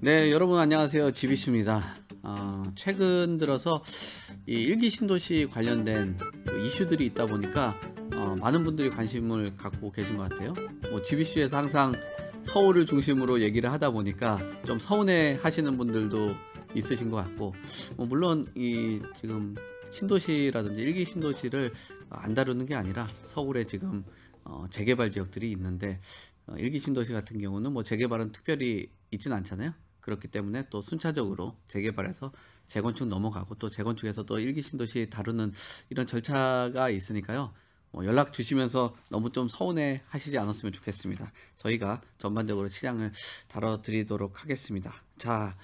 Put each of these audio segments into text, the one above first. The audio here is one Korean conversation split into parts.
네, 여러분 안녕하세요. 지비씨입니다. 어, 최근 들어서 이 일기 신도시 관련된 이슈들이 있다 보니까 어, 많은 분들이 관심을 갖고 계신 것 같아요. 뭐 지비씨에서 항상 서울을 중심으로 얘기를 하다 보니까 좀 서운해 하시는 분들도 있으신 것 같고, 뭐 물론 이 지금 신도시라든지 일기 신도시를 안 다루는 게 아니라 서울에 지금 어, 재개발 지역들이 있는데 어, 일기 신도시 같은 경우는 뭐 재개발은 특별히 있진 않잖아요. 그렇기 때문에 또 순차적으로 재개발해서 재건축 넘어가고 또 재건축에서 또 일기 신도시 다루는 이런 절차가 있으니까요. 어, 연락 주시면서 너무 좀 서운해 하시지 않았으면 좋겠습니다. 저희가 전반적으로 시장을 다뤄드리도록 하겠습니다. 자,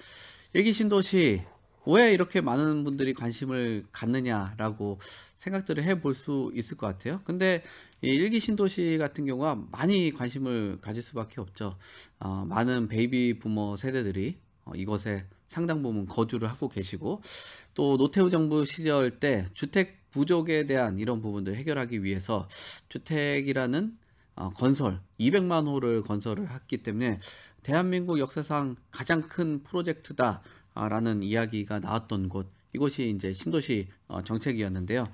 일기 신도시 왜 이렇게 많은 분들이 관심을 갖느냐라고 생각들을 해 볼 수 있을 것 같아요. 근데 일기 신도시 같은 경우가 많이 관심을 가질 수밖에 없죠. 어, 많은 베이비 부모 세대들이 어, 이것에 상당 부분 거주를 하고 계시고 또 노태우 정부 시절 때 주택 부족에 대한 이런 부분들 해결하기 위해서 주택이라는 어, 건설 200만 호를 건설을 했기 때문에 대한민국 역사상 가장 큰 프로젝트다 라는 이야기가 나왔던 곳 이곳이 이제 신도시 어, 정책이었는데요.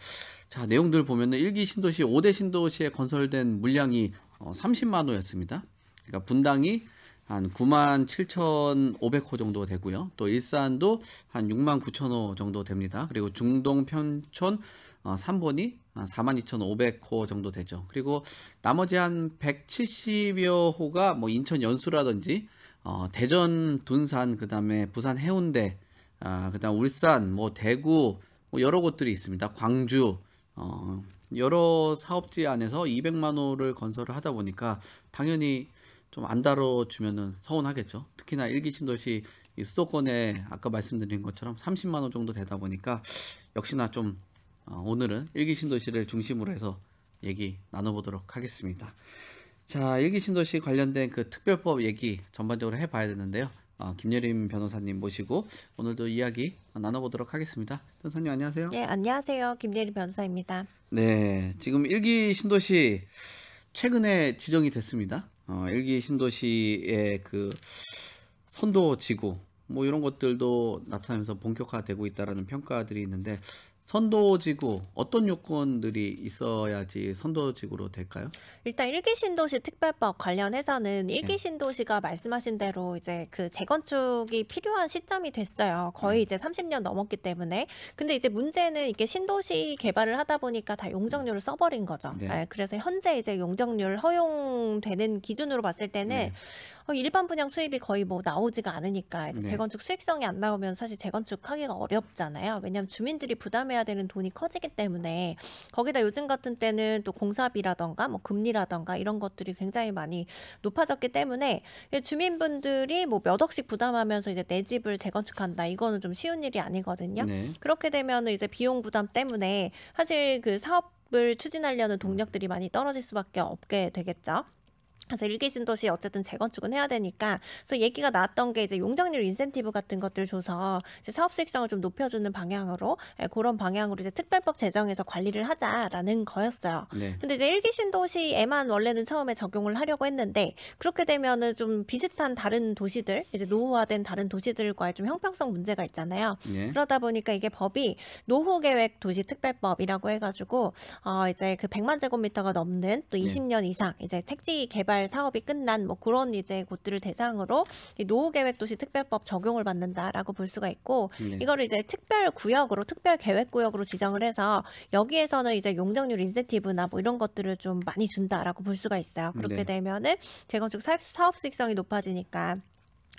자, 내용들 보면은 1기 신도시 5대 신도시에 건설된 물량이 30만 어, 호였습니다. 그러니까 분당이 한 9만 7,500호 정도 되고요. 또 일산도 한 6만 9천호 정도 됩니다. 그리고 중동 편촌 3번이 42,500호 정도 되죠. 그리고 나머지 한 170여 호가 뭐 인천 연수라든지 어, 대전, 둔산, 그 다음에 부산 해운대, 아, 그 다음 울산, 뭐 대구, 뭐 여러 곳들이 있습니다. 광주, 어, 여러 사업지 안에서 200만 호를 건설을 하다 보니까 당연히 좀 안 다뤄주면은 서운하겠죠. 특히나 일기 신도시 이 수도권에 아까 말씀드린 것처럼 30만 호 정도 되다 보니까 역시나 좀 어, 오늘은 일기 신도시를 중심으로 해서 얘기 나눠보도록 하겠습니다. 자, 일기 신도시 관련된 그 특별법 얘기 전반적으로 해봐야 되는데요. 어, 김예림 변호사님 모시고 오늘도 이야기 나눠보도록 하겠습니다. 변호사님 안녕하세요. 네, 안녕하세요. 김예림 변호사입니다. 네, 지금 일기 신도시 최근에 지정이 됐습니다. 어, 일기 신도시의 그 선도 지구 뭐 이런 것들도 나타나면서 본격화되고 있다라는 평가들이 있는데 선도지구 어떤 요건들이 있어야지 선도지구로 될까요? 일단 일기 신도시 특별법 관련해서는 일기 네. 신도시가 말씀하신 대로 이제 그 재건축이 필요한 시점이 됐어요. 거의 네. 이제 30년 넘었기 때문에. 근데 이제 문제는 이게 신도시 개발을 하다 보니까 다 용적률을 써버린 거죠. 네. 예, 그래서 현재 이제 용적률 허용되는 기준으로 봤을 때는 네. 일반 분양 수입이 거의 뭐 나오지가 않으니까 네. 재건축 수익성이 안 나오면 사실 재건축하기가 어렵잖아요. 왜냐하면 주민들이 부담해야 되는 돈이 커지기 때문에 거기다 요즘 같은 때는 또 공사비라던가 뭐 금리라던가 이런 것들이 굉장히 많이 높아졌기 때문에 주민분들이 뭐 몇 억씩 부담하면서 이제 내 집을 재건축한다 이거는 좀 쉬운 일이 아니거든요. 네. 그렇게 되면 이제 비용 부담 때문에 사실 그 사업 을 추진하려는 동력들이 많이 떨어질 수밖에 없게 되겠죠. 그래서 일기순 도시 어쨌든 재건축은 해야 되니까 그래서 얘기가 나왔던 게 이제 용적률 인센티브 같은 것들 줘서 이제 사업 수익성을 좀 높여주는 방향으로 예, 그런 방향으로 이제 특별법 제정해서 관리를 하자라는 거였어요. 네. 근데 이제 일기 신도시에만 원래는 처음에 적용을 하려고 했는데 그렇게 되면은 좀 비슷한 다른 도시들 이제 노후화된 다른 도시들과의 좀 형평성 문제가 있잖아요. 네. 그러다 보니까 이게 법이 노후 계획 도시 특별법이라고 해가지고 어 이제 그 100만 제곱미터가 넘는 또 20년 네. 이상 이제 택지 개발 개발 사업이 끝난 뭐 그런 이제 곳들을 대상으로 노후계획도시 특별법 적용을 받는다라고 볼 수가 있고 네. 이거를 이제 특별 구역으로 특별 계획 구역으로 지정을 해서 여기에서는 이제 용적률 인센티브나 뭐 이런 것들을 좀 많이 준다라고 볼 수가 있어요. 그렇게 네. 되면은 재건축 사업, 사업 수익성이 높아지니까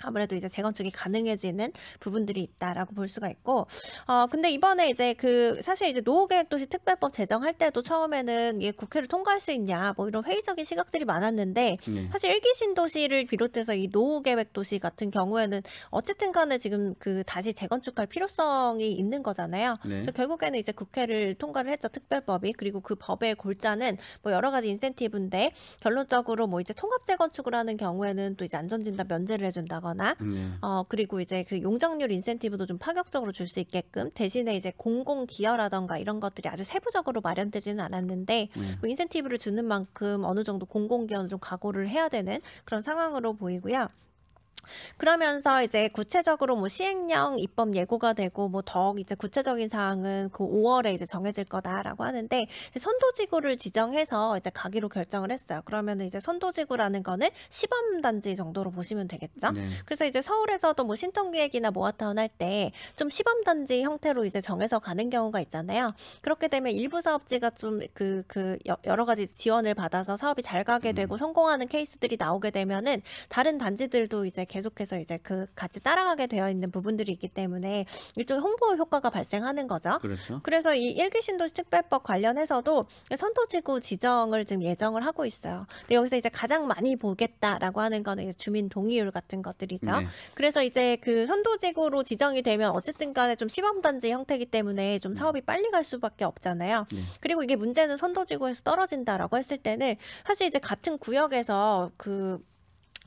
아무래도 이제 재건축이 가능해지는 부분들이 있다라고 볼 수가 있고, 어, 근데 이번에 이제 그 사실 이제 노후계획도시 특별법 제정할 때도 처음에는 이게 국회를 통과할 수 있냐 뭐 이런 회의적인 시각들이 많았는데 네. 사실 일기 신도시를 비롯해서 이 노후계획도시 같은 경우에는 어쨌든 간에 지금 그 다시 재건축할 필요성이 있는 거잖아요. 네. 그래서 결국에는 이제 국회를 통과를 했죠 특별법이 그리고 그 법의 골자는 뭐 여러 가지 인센티브인데 결론적으로 뭐 이제 통합 재건축을 하는 경우에는 또 이제 안전진단 면제를 해준다거나 거나 네. 어 그리고 이제 그 용적률 인센티브도 좀 파격적으로 줄 수 있게끔 대신에 이제 공공 기여라던가 이런 것들이 아주 세부적으로 마련되지는 않았는데 네. 뭐 인센티브를 주는 만큼 어느 정도 공공 기여는 좀 각오를 해야 되는 그런 상황으로 보이고요. 그러면서 이제 구체적으로 뭐 시행령 입법 예고가 되고 뭐 더 이제 구체적인 사항은 그 5월에 이제 정해질 거다라고 하는데 선도지구를 지정해서 이제 가기로 결정을 했어요. 그러면 이제 선도지구라는 거는 시범 단지 정도로 보시면 되겠죠. 네. 그래서 이제 서울에서도 뭐신통기획이나 모아타운 뭐 할때 좀 시범 단지 형태로 이제 정해서 가는 경우가 있잖아요. 그렇게 되면 일부 사업지가 좀 그그 그, 그 여러 가지 지원을 받아서 사업이 잘 가게 음. 되고 음. 성공하는 케이스들이 나오게 되면은 다른 단지들도 이제 계속 계속해서 이제 그 같이 따라가게 되어 있는 부분들이 있기 때문에 일종의 홍보 효과가 발생하는 거죠. 그렇죠. 그래서 이 일기 신도시 특별법 관련해서도 선도지구 지정을 지금 예정을 하고 있어요. 근데 여기서 이제 가장 많이 보겠다라고 하는 거는 주민 동의율 같은 것들이죠. 네. 그래서 이제 그 선도지구로 지정이 되면 어쨌든 간에 좀 시범단지 형태이기 때문에 좀 네. 사업이 빨리 갈 수밖에 없잖아요. 네. 그리고 이게 문제는 선도지구에서 떨어진다라고 했을 때는 사실 이제 같은 구역에서 그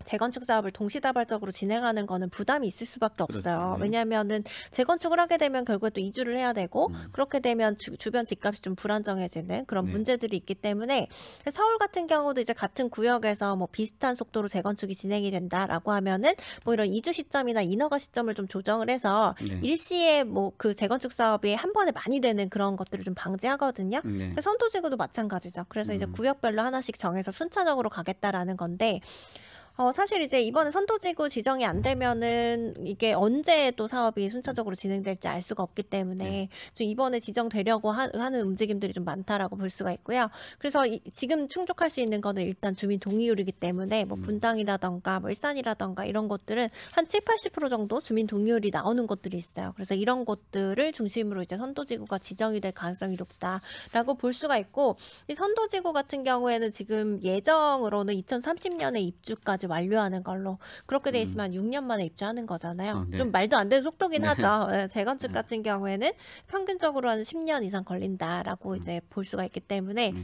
재건축 사업을 동시다발적으로 진행하는 거는 부담이 있을 수밖에 없어요. 그렇죠. 음. 왜냐하면은 재건축을 하게 되면 결국에 또 이주를 해야 되고 음. 그렇게 되면 주, 변 집값이 좀 불안정해지는 그런 네. 문제들이 있기 때문에 서울 같은 경우도 이제 같은 구역에서 뭐 비슷한 속도로 재건축이 진행이 된다라고 하면은 뭐 이런 이주 시점이나 인허가 시점을 좀 조정을 해서 네. 일시에 뭐 그 재건축 사업이 한 번에 많이 되는 그런 것들을 좀 방지하거든요. 네. 선도지구도 마찬가지죠. 그래서 음. 이제 구역별로 하나씩 정해서 순차적으로 가겠다라는 건데 어, 사실 이제 이번에 선도지구 지정이 안 되면은 이게 언제 또 사업이 순차적으로 진행될지 알 수가 없기 때문에 네. 좀 이번에 지정되려고 하, 는 움직임들이 좀 많다라고 볼 수가 있고요. 그래서 이, 지금 충족할 수 있는 거는 일단 주민 동의율이기 때문에 뭐 음. 분당이라던가 뭐 일산이라던가 이런 것들은 한 7, 80% 정도 주민 동의율이 나오는 것들이 있어요. 그래서 이런 것들을 중심으로 이제 선도지구가 지정이 될 가능성이 높다라고 볼 수가 있고 이 선도지구 같은 경우에는 지금 예정으로는 2030년에 입주까지 2025년까지 완료하는 걸로 그렇게 돼 음. 있으면 음. 6년 만에 입주하는 거잖아요. 어, 네. 좀 말도 안 되는 속도긴 네. 하죠. 예, 네, 재건축 같은 경우에는 평균적으로 한 10년 이상 걸린다라고 음. 이제 볼 수가 있기 때문에 음.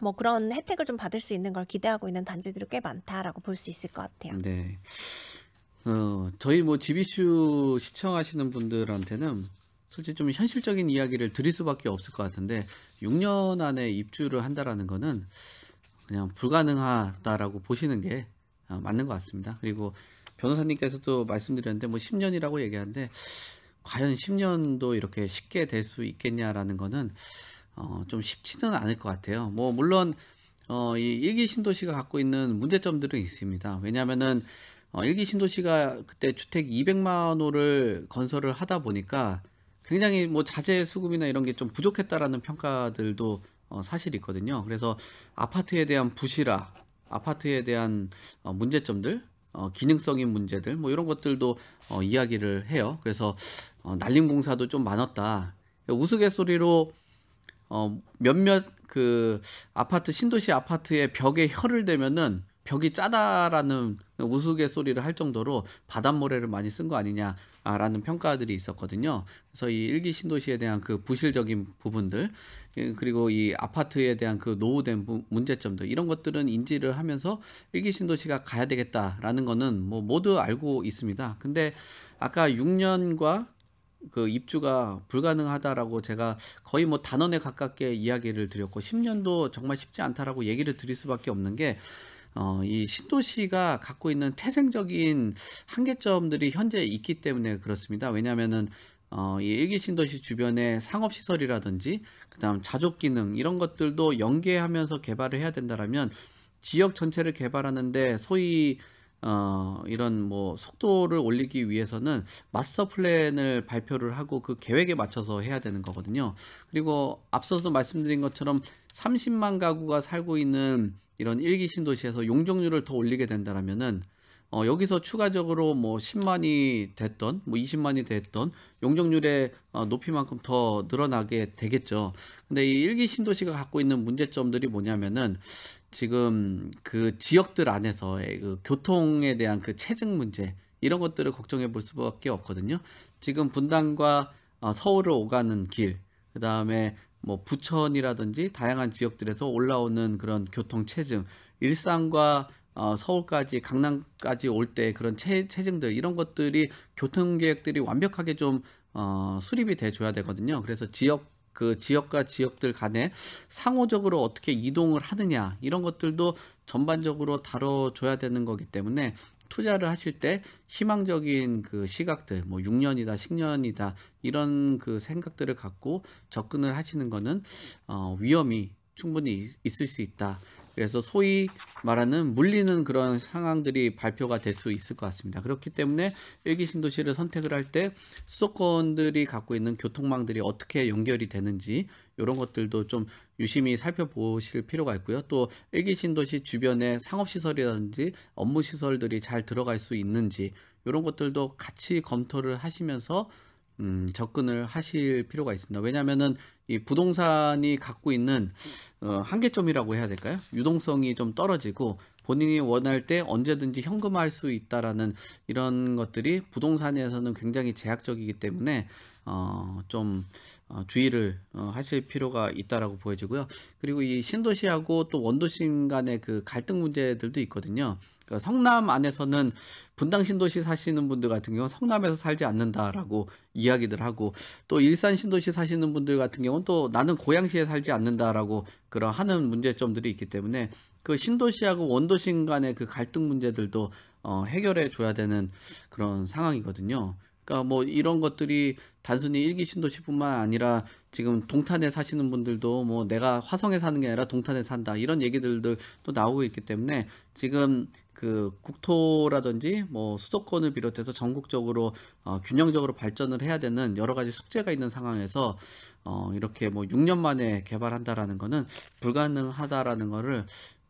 뭐 그런 혜택을 좀 받을 수 있는 걸 기대하고 있는 단지들이 꽤 많다라고 볼 수 있을 것 같아요. 네. 어, 저희 뭐 지비슈 시청하시는 분들한테는 솔직히 좀 현실적인 이야기를 드릴 수밖에 없을 것 같은데 6년 안에 입주를 한다라는 거는 그냥 불가능하다라고 보시는 게 어, 맞는 것 같습니다. 그리고 변호사님께서도 말씀드렸는데 뭐 10년이라고 얘기하는데 과연 10년도 이렇게 쉽게 될 수 있겠냐라는 거는 어, 좀 쉽지는 않을 것 같아요. 뭐 물론 어, 이 일기 신도시가 갖고 있는 문제점들은 있습니다. 왜냐하면은 어, 일기 신도시가 그때 주택 200만 호를 건설을 하다 보니까 굉장히 뭐 자재 수급이나 이런 게 좀 부족했다라는 평가들도 어, 사실있거든요 그래서 아파트에 대한 부실화 아파트에 대한 어, 문제점들, 어, 기능성인 문제들 뭐 이런 것들도 어, 이야기를 해요. 그래서 날림 공사도 좀 많았다. 우스갯소리로 몇몇 그 아파트 신도시 아파트의 벽에 혀를 대면은 벽이 짜다라는 우스갯소리를 할 정도로 바닷모래를 많이 쓴 거 아니냐라는 평가들이 있었거든요. 그래서 이 일기 신도시에 대한 그 부실적인 부분들 그리고 이 아파트에 대한 그 노후된 문제점들 이런 것들은 인지를 하면서 일기 신도시가 가야 되겠다라는 거는 뭐 모두 알고 있습니다. 근데 아까 6년과 그 입주가 불가능하다라고 제가 거의 뭐 단언에 가깝게 이야기를 드렸고 10년도 정말 쉽지 않다라고 얘기를 드릴 수밖에 없는 게 어, 이 신도시가 갖고 있는 태생적인 한계점들이 현재 있기 때문에 그렇습니다. 왜냐하면은 어, 이 일기 신도시 주변에 상업 시설이라든지 그다음 자족 기능 이런 것들도 연계하면서 개발을 해야 된다라면 지역 전체를 개발하는데 소위 어, 이런 뭐 속도를 올리기 위해서는 마스터 플랜을 발표를 하고 그 계획에 맞춰서 해야 되는 거거든요. 그리고 앞서서 말씀드린 것처럼 30만 가구가 살고 있는 이런 일기 신도시에서 용적률을 더 올리게 된다라면은 어, 여기서 추가적으로 뭐 10만이 됐던 뭐 20만이 됐던 용적률의 어, 높이만큼 더 늘어나게 되겠죠. 근데 이 일기 신도시가 갖고 있는 문제점들이 뭐냐면은 지금 그 지역들 안에서의 그 교통에 대한 그 체증 문제 이런 것들을 걱정해 볼 수밖에 없거든요. 지금 분당과 어, 서울을 오가는 길, 그 다음에 뭐 부천이라든지 다양한 지역들에서 올라오는 그런 교통 체증, 일산과 어, 서울까지 강남까지 올 때 그런 체, 체증들 이런 것들이 교통 계획들이 완벽하게 좀 어, 수립이 돼 줘야 되거든요. 그래서 지역 그 지역과 지역들 간에 상호적으로 어떻게 이동을 하느냐 이런 것들도 전반적으로 다뤄줘야 되는 거기 때문에 투자를 하실 때 희망적인 그 시각들, 뭐 6년이다, 10년이다 이런 그 생각들을 갖고 접근을 하시는 거는 어, 위험이 충분히 있을 수 있다. 그래서 소위 말하는 물리는 그런 상황들이 발표가 될 수 있을 것 같습니다. 그렇기 때문에 일기 신도시를 선택을 할 때 수도권들이 갖고 있는 교통망들이 어떻게 연결이 되는지 이런 것들도 좀 유심히 살펴보실 필요가 있고요. 또 일기 신도시 주변에 상업시설이라든지 업무시설들이 잘 들어갈 수 있는지 이런 것들도 같이 검토를 하시면서 음, 접근을 하실 필요가 있습니다. 왜냐하면은 이 부동산이 갖고 있는 어, 한계점이라고 해야 될까요? 유동성이 좀 떨어지고 본인이 원할 때 언제든지 현금화할 수 있다라는 이런 것들이 부동산에서는 굉장히 제약적이기 때문에 어, 좀 어, 주의를 어, 하실 필요가 있다라고 보여지고요. 그리고 이 신도시하고 또 원도심 간의 그 갈등 문제들도 있거든요. 그 성남 안에서는 분당 신도시 사시는 분들 같은 경우는 성남에서 살지 않는다라고 이야기들 하고 또 일산 신도시 사시는 분들 같은 경우는 또 나는 고양시에 살지 않는다라고 그런 하는 문제점들이 있기 때문에 그 신도시하고 원도심 간의 그 갈등 문제들도 어, 해결해 줘야 되는 그런 상황이거든요. 그러니까 뭐 이런 것들이 단순히 일기 신도시뿐만 아니라 지금 동탄에 사시는 분들도 뭐 내가 화성에 사는 게 아니라 동탄에 산다 이런 얘기들도 또 나오고 있기 때문에 지금 그 국토라든지 뭐 수도권을 비롯해서 전국적으로 어, 균형적으로 발전을 해야 되는 여러 가지 숙제가 있는 상황에서 어, 이렇게 뭐 6년 만에 개발한다라는 거는 불가능하다라는 거를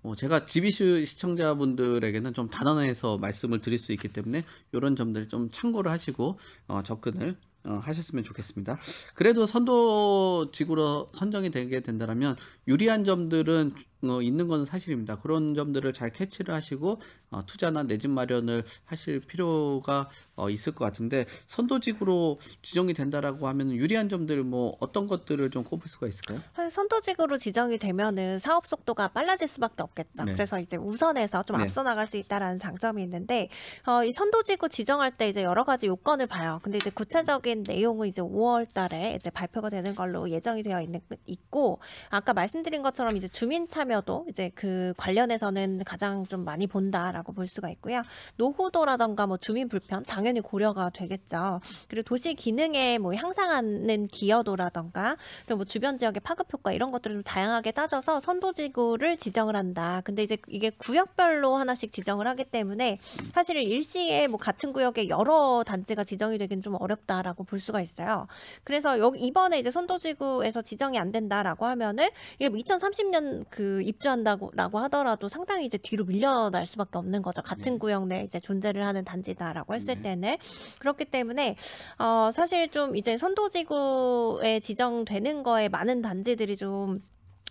어, 제가 지비슈 시청자분들에게는 좀 단언해서 말씀을 드릴 수 있기 때문에 이런 점들 좀 참고를 하시고 어, 접근을 어, 하셨으면 좋겠습니다. 그래도 선도직으로 선정이 되게 된다면 유리한 점들은 어, 있는 건 사실입니다. 그런 점들을 잘 캐치를 하시고 어, 투자나 내집 마련을 하실 필요가 어, 있을 것 같은데 선도직으로 지정이 된다라고 하면 유리한 점들 뭐 어떤 것들을 좀 꼽을 수가 있을까요? 선도직으로 지정이 되면은 사업 속도가 빨라질 수밖에 없겠죠. 네. 그래서 이제 우선해서 좀 네. 앞서 나갈 수 있다라는 장점이 있는데 어, 이 선도직으로 지정할 때 이제 여러 가지 요건을 봐요. 근데 이제 구체적인 내용은 이제 5월달에 이제 발표가 되는 걸로 예정이 되어 있는 있고 아까 말씀드린 것처럼 이제 주민 참여 참여도 이제 그 관련해서는 가장 좀 많이 본다라고 볼 수가 있고요. 노후도라던가 뭐 주민 불편 당연히 고려가 되겠죠. 그리고 도시 기능에 뭐 향상하는 기여도라던가 그리고 뭐 주변 지역의 파급 효과 이런 것들을 좀 다양하게 따져서 선도지구를 지정을 한다. 근데 이제 이게 구역별로 하나씩 지정을 하기 때문에 사실 일시에 뭐 같은 구역에 여러 단지가 지정이 되긴 좀 어렵다라고 볼 수가 있어요. 그래서 여기 이번에 이제 선도지구에서 지정이 안 된다라고 하면은 이게 2030년 뭐 그 입주한다고 고 하더라도 상당히 이제 뒤로 밀려날 수밖에 없는 거죠. 같은 네. 구역 내 이제 존재를 하는 단지다라고 했을 네. 때는 그렇기 때문에 어 사실 좀 이제 선도지구에 지정되는 거에 많은 단지들이 좀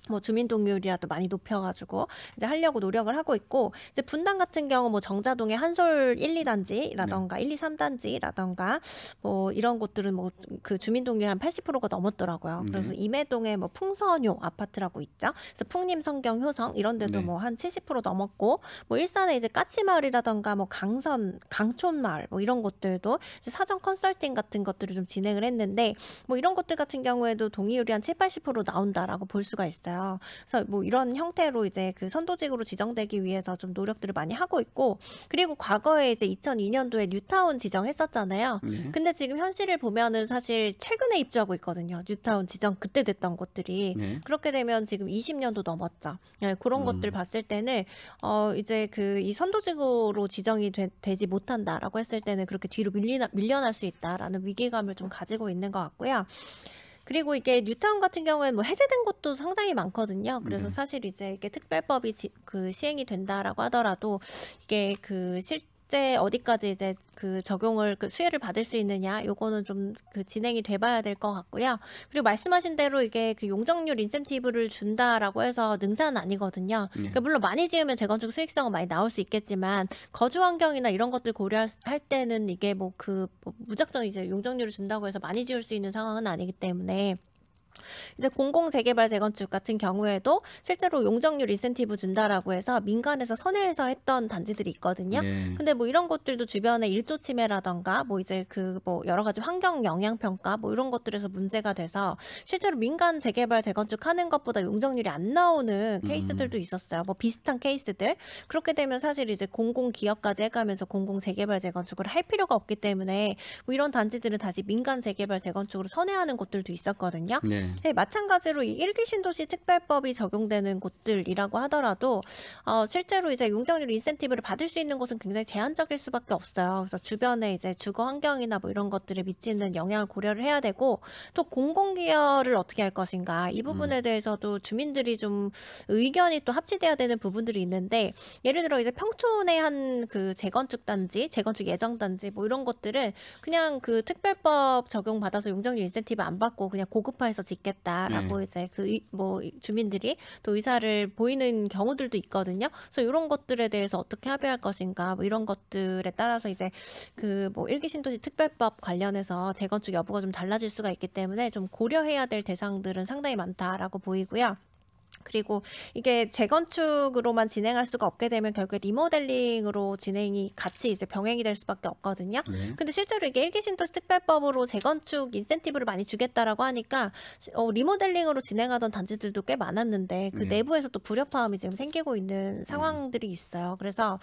뭐 주민동률이라도 많이 높여가지고 이제 하려고 노력을 하고 있고 이제 분당 같은 경우 뭐 정자동의 한솔 1, 2단지라던가 네. 1, 2, 3단지라던가 뭐 이런 곳들은 뭐 그 주민동률 한 80%가 넘었더라고요. 네. 그래서 임해동의 뭐 풍선요 아파트라고 있죠. 그래서 풍림 성경 효성 이런 데도 네. 뭐한 70% 넘었고 뭐 일산에 이제 까치마을이라던가 뭐 강선 강촌마을 뭐 이런 곳들도 이제 사전 컨설팅 같은 것들을 좀 진행을 했는데 뭐 이런 것들 같은 경우에도 동의율이 한 7, 80% 나온다라고 볼 수가 있어요. 있어요. 그래서 뭐 이런 형태로 이제 그 선도직으로 지정되기 위해서 좀 노력들을 많이 하고 있고 그리고 과거에 이제 2002년도에 뉴타운 지정했었잖아요. 네. 근데 지금 현실을 보면은 사실 최근에 입주하고 있거든요. 뉴타운 지정 그때 됐던 곳들이 네. 그렇게 되면 지금 20년도 넘었죠. 예, 그런 음. 것들 봤을 때는 어 이제 그 이 선도직으로 지정이 되, 지 못한다라고 했을 때는 그렇게 뒤로 밀리나, 밀려날 수 있다라는 위기감을 좀 가지고 있는 것 같고요. 그리고 이게 뉴타운 같은 경우에뭐 해제된 곳도 상당히 많거든요. 그래서 음. 사실 이제 이게 특별법이 지, 그 시행이 된다라고 하더라도 이게 그 실, 언제 어디까지 이제 그 적용을 그 수혜를 받을 수 있느냐 요거는 좀 그 진행이 돼봐야 될 것 같고요. 그리고 말씀하신 대로 이게 그 용적률 인센티브를 준다라고 해서 능사는 아니거든요. 네. 그러니까 물론 많이 지으면 재건축 수익성은 많이 나올 수 있겠지만 거주 환경이나 이런 것들 고려할 때는 이게 뭐그 뭐 무작정 이제 용적률을 준다고 해서 많이 지을 수 있는 상황은 아니기 때문에 이제 공공 재개발 재건축 같은 경우에도 실제로 용적률 인센티브 준다라고 해서 민간에서 선회해서 했던 단지들이 있거든요. 네. 근데 뭐 이런 것들도 주변에 일조 침해라던가 뭐 이제 그 뭐 여러 가지 환경 영향 평가 뭐 이런 것들에서 문제가 돼서 실제로 민간 재개발 재건축 하는 것보다 용적률이 안 나오는 음. 케이스들도 있었어요. 뭐 비슷한 케이스들. 그렇게 되면 사실 이제 공공 기업까지 해 가면서 공공 재개발 재건축을 할 필요가 없기 때문에 뭐 이런 단지들은 다시 민간 재개발 재건축으로 선회하는 곳들도 있었거든요. 네. 네. 네, 마찬가지로 이 일기 신도시 특별법이 적용되는 곳들이라고 하더라도 어, 실제로 이제 용적률 인센티브를 받을 수 있는 곳은 굉장히 제한적일 수밖에 없어요. 그래서 주변에 이제 주거 환경이나 뭐 이런 것들에 미치는 영향을 고려를 해야 되고 또 공공 기여를 어떻게 할 것인가 이 음. 부분에 음. 대해서도 주민들이 좀 의견이 또 합치돼야 되는 부분들이 있는데 예를 들어 이제 평촌의 한 그 재건축 단지, 재건축 예정 단지 뭐 이런 것들은 그냥 그 특별법 적용 받아서 용적률 인센티브 안 받고 그냥 고급화해서 지 있겠다라고 음. 이제 그 뭐 주민들이 또 의사를 보이는 경우들도 있거든요. 그래서 이런 것들에 대해서 어떻게 합의할 것인가 뭐 이런 것들에 따라서 이제 그 뭐 일기 신도시 특별법 관련해서 재건축 여부가 좀 달라질 수가 있기 때문에 좀 고려해야 될 대상들은 상당히 많다라고 보이고요. 그리고 이게 재건축으로만 진행할 수가 없게 되면 결국에 리모델링으로 진행이 같이 이제 병행이 될 수밖에 없거든요. 네. 근데 실제로 이게 일기 신도 특별법으로 재건축 인센티브를 많이 주겠다라고 하니까 어, 리모델링으로 진행하던 단지들도 꽤 많았는데 그 네. 내부에서 또 불협화음이 지금 생기고 있는 네. 상황들이 있어요. 그래서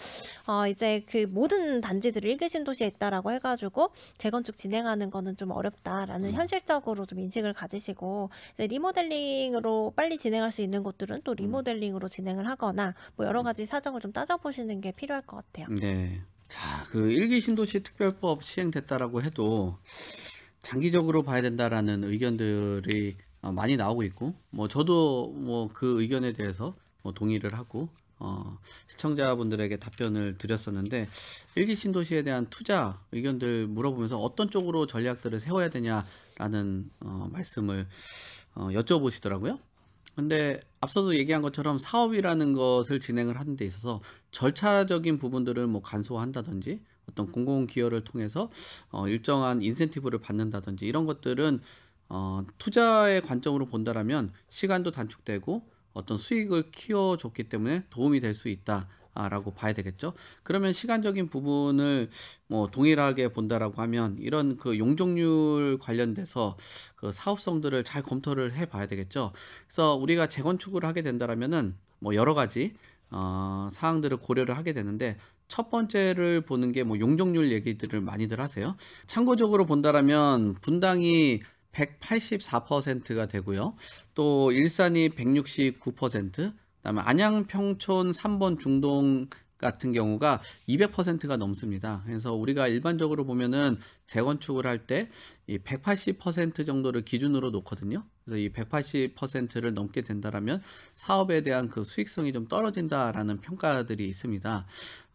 어, 이제 그 모든 단지들을 일기 신도시에 있다라고 해가지고 재건축 진행하는 거는 좀 어렵다라는 음. 현실적으로 좀 인식을 가지시고 리모델링으로 빨리 진행할 수 있는 곳 것들은 또 음. 리모델링으로 진행을 하거나 뭐 여러 음. 가지 사정을 좀 따져보시는 게 필요할 것 같아요. 네. 자, 그 일기 신도시 특별법 시행됐다라고 해도 장기적으로 봐야 된다라는 의견들이 어, 많이 나오고 있고 뭐 저도 뭐 그 의견에 대해서 뭐 동의를 하고 어, 시청자분들에게 답변을 드렸었는데 일기 신도시에 대한 투자 의견들 물어보면서 어떤 쪽으로 전략들을 세워야 되냐라는 어, 말씀을 어, 여쭤보시더라고요. 근데 앞서도 얘기한 것처럼 사업이라는 것을 진행을 하는 데 있어서 절차적인 부분들을 뭐 간소화한다든지 어떤 공공 기여를 통해서 어, 일정한 인센티브를 받는다든지 이런 것들은 어, 투자의 관점으로 본다라면 시간도 단축되고 어떤 수익을 키워줬기 때문에 도움이 될 수 있다. 라고 봐야 되겠죠. 그러면 시간적인 부분을 뭐 동일하게 본다라고 하면 이런 그 용적률 관련돼서 그 사업성들을 잘 검토를 해 봐야 되겠죠. 그래서 우리가 재건축을 하게 된다라면은 뭐 여러 가지 어, 사항들을 고려를 하게 되는데 첫 번째를 보는 게 뭐 용적률 얘기들을 많이들 하세요. 참고적으로 본다라면 분당이 184%가 되고요. 또 일산이 169%, 다음에 안양 평촌 3번 중동 같은 경우가 200%가 넘습니다. 그래서 우리가 일반적으로 보면은 재건축을 할 때 이 180% 정도를 기준으로 놓거든요. 그래서 이 180%를 넘게 된다라면 사업에 대한 그 수익성이 좀 떨어진다라는 평가들이 있습니다.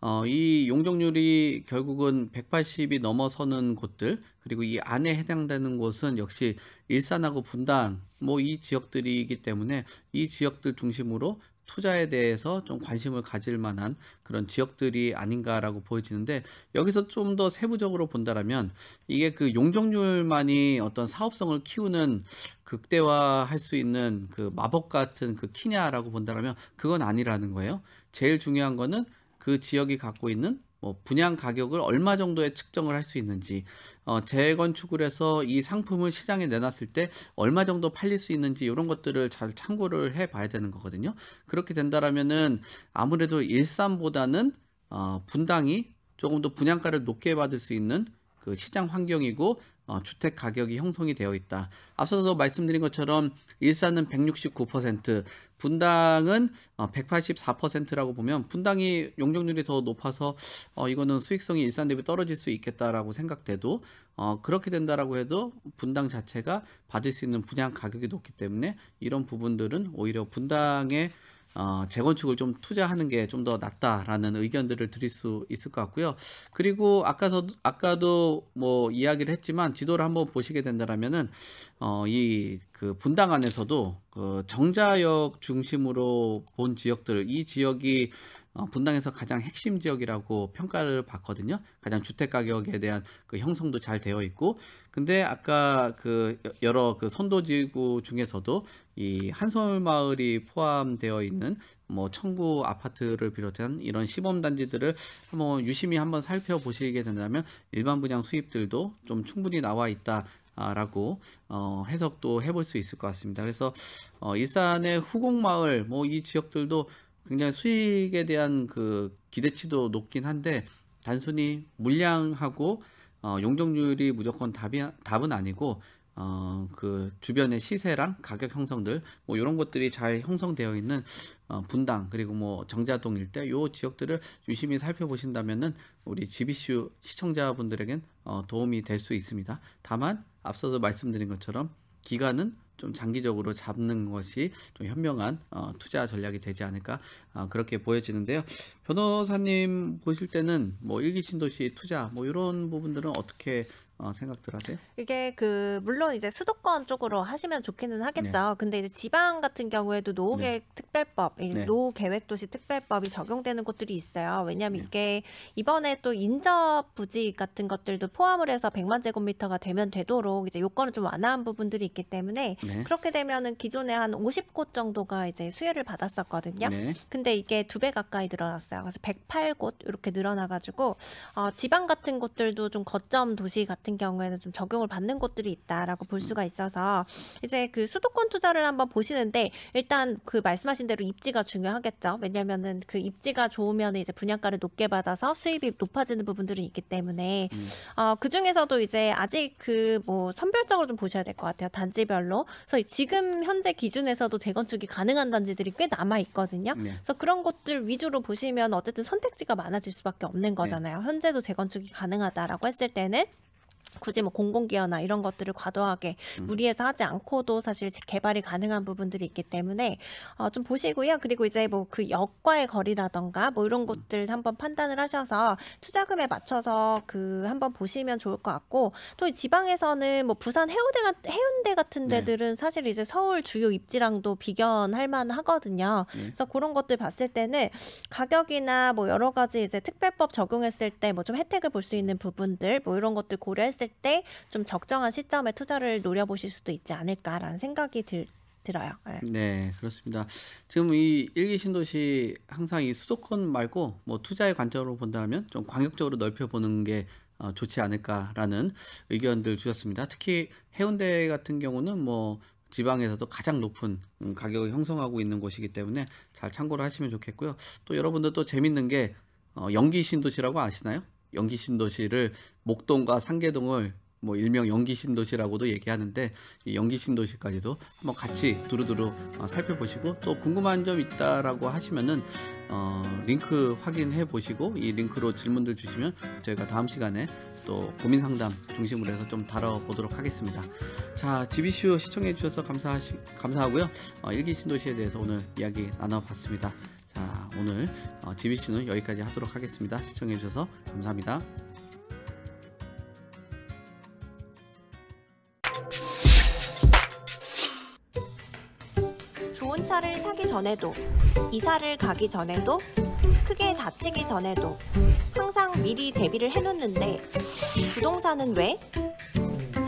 어, 이 용적률이 결국은 180이 넘어서는 곳들 그리고 이 안에 해당되는 곳은 역시 일산하고 분당 뭐 이 지역들이기 때문에 이 지역들 중심으로 투자에 대해서 좀 관심을 가질 만한 그런 지역들이 아닌가라고 보여지는데 여기서 좀 더 세부적으로 본다라면 이게 그 용적률만이 어떤 사업성을 키우는 극대화할 수 있는 그 마법 같은 그 키냐라고 본다라면 그건 아니라는 거예요. 제일 중요한 거는 그 지역이 갖고 있는 뭐 분양 가격을 얼마 정도에 측정을 할 수 있는지 어, 재건축을 해서 이 상품을 시장에 내놨을 때 얼마 정도 팔릴 수 있는지 이런 것들을 잘 참고를 해 봐야 되는 거거든요 그렇게 된다라면은 아무래도 일산보다는 어, 분당이 조금 더 분양가를 높게 받을 수 있는 그 시장 환경이고 어, 주택 가격이 형성이 되어 있다. 앞서서 말씀드린 것처럼 일산은 169%, 분당은 어, 184%라고 보면 분당이 용적률이 더 높아서 어, 이거는 수익성이 일산 대비 떨어질 수 있겠다라고 생각돼도 어, 그렇게 된다라고 해도 분당 자체가 받을 수 있는 분양 가격이 높기 때문에 이런 부분들은 오히려 분당의 어, 재건축을 좀 투자하는 게 좀 더 낫다라는 의견들을 드릴 수 있을 것 같고요. 그리고 아까서 아까도 뭐 이야기를 했지만 지도를 한번 보시게 된다라면은 어, 이그 분당 안에서도 그 정자역 중심으로 본 지역들 이 지역이 어, 분당에서 가장 핵심 지역이라고 평가를 받거든요. 가장 주택 가격에 대한 그 형성도 잘 되어 있고, 근데 아까 그 여러 그 선도지구 중에서도 이 한솔 마을이 포함되어 있는 뭐 청구 아파트를 비롯한 이런 시범 단지들을 한번 유심히 한번 살펴보시게 된다면 일반 분양 수입들도 좀 충분히 나와 있다. 라고 어, 해석도 해볼 수 있을 것 같습니다. 그래서 어, 일산의 후곡마을 뭐 이 지역들도 굉장히 수익에 대한 그 기대치도 높긴 한데 단순히 물량하고 어, 용적률이 무조건 답이, 답은 아니고 어, 그 주변의 시세랑 가격 형성들 뭐 이런 것들이 잘 형성되어 있는 어, 분당 그리고 뭐 정자동 일대 요 지역들을 유심히 살펴보신다면은 우리 GBCU 시청자분들에겐 어, 도움이 될 수 있습니다. 다만 앞서서 말씀드린 것처럼 기간은 좀 장기적으로 잡는 것이 좀 현명한 어, 투자 전략이 되지 않을까 어, 그렇게 보여지는데요. 변호사님 보실 때는 뭐 일기 신도시 투자 뭐 이런 부분들은 어떻게 어, 생각들 하세요? 이게 그 물론 이제 수도권 쪽으로 하시면 좋기는 하겠죠. 네. 근데 이제 지방 같은 경우에도 노후계획 네. 특별법, 네. 노후계획도시 특별법이 적용되는 곳들이 있어요. 왜냐하면 네. 이게 이번에 또 인접 부지 같은 것들도 포함을 해서 100만 제곱미터가 되면 되도록 이제 요건을 좀 완화한 부분들이 있기 때문에 네. 그렇게 되면은 기존에 한 50곳 정도가 이제 수혜를 받았었거든요. 네. 근데 이게 두 배 가까이 늘어났어요. 그래서 108곳 이렇게 늘어나가지고 어, 지방 같은 곳들도 좀 거점 도시 같은 같은 경우에는 좀 적용을 받는 곳들이 있다라고 볼 수가 있어서 이제 그 수도권 투자를 한번 보시는데 일단 그 말씀하신 대로 입지가 중요하겠죠. 왜냐면은 그 입지가 좋으면 이제 분양가를 높게 받아서 수입이 높아지는 부분들이 있기 때문에 음. 어, 그 중에서도 이제 아직 그 뭐 선별적으로 좀 보셔야 될 것 같아요. 단지별로. 그래서 지금 현재 기준에서도 재건축이 가능한 단지들이 꽤 남아 있거든요. 네. 그래서 그런 곳들 위주로 보시면 어쨌든 선택지가 많아질 수밖에 없는 네. 거잖아요. 네. 현재도 재건축이 가능하다라고 했을 때는 굳이 뭐 공공기여나 이런 것들을 과도하게 음. 무리해서 하지 않고도 사실 개발이 가능한 부분들이 있기 때문에 어, 좀 보시고요. 그리고 이제 뭐 그 역과의 거리라던가 뭐 이런 음. 것들 한번 판단을 하셔서 투자금에 맞춰서 그 한번 보시면 좋을 것 같고 또 지방에서는 뭐 부산 해운대, 같- 해운대 같은 네. 데들은 사실 이제 서울 주요 입지랑도 비견할 만하거든요. 네. 그래서 그런 것들 봤을 때는 가격이나 뭐 여러 가지 이제 특별법 적용했을 때 뭐 좀 혜택을 볼 수 있는 부분들 뭐 이런 것들 고려했을 때좀 적정한 시점에 투자를 노려보실 수도 있지 않을까라는 생각이 들, 들어요. 네. 네. 그렇습니다. 지금 이 일기 신도시 항상 이 수도권 말고 뭐 투자의 관점으로 본다면 좀 광역적으로 넓혀보는 게 어, 좋지 않을까라는 의견들 주셨습니다. 특히 해운대 같은 경우는 뭐 지방에서도 가장 높은 음, 가격을 형성하고 있는 곳이기 때문에 잘 참고를 하시면 좋겠고요. 또 여러분들 또 재밌는 게 어, 연기 신도시라고 아시나요? 연기 신도시를 목동과 상계동을 뭐 일명 연기 신도시라고도 얘기하는데 이 연기 신도시까지도 한번 같이 두루두루 어, 살펴보시고 또 궁금한 점 있다라고 하시면은 어, 링크 확인해 보시고 이 링크로 질문들 주시면 저희가 다음 시간에 또 고민 상담 중심으로 해서 좀 다뤄보도록 하겠습니다. 자, 지비쇼 시청해 주셔서 감사하시, 감사하고요. 어, 일기 신도시에 대해서 오늘 이야기 나눠봤습니다. 자, 오늘 GBC는 어, 여기까지 하도록 하겠습니다. 시청해주셔서 감사합니다. 좋은 차를 사기 전에도, 이사를 가기 전에도, 크게 다치기 전에도, 항상 미리 대비를 해놓는데, 부동산은 왜?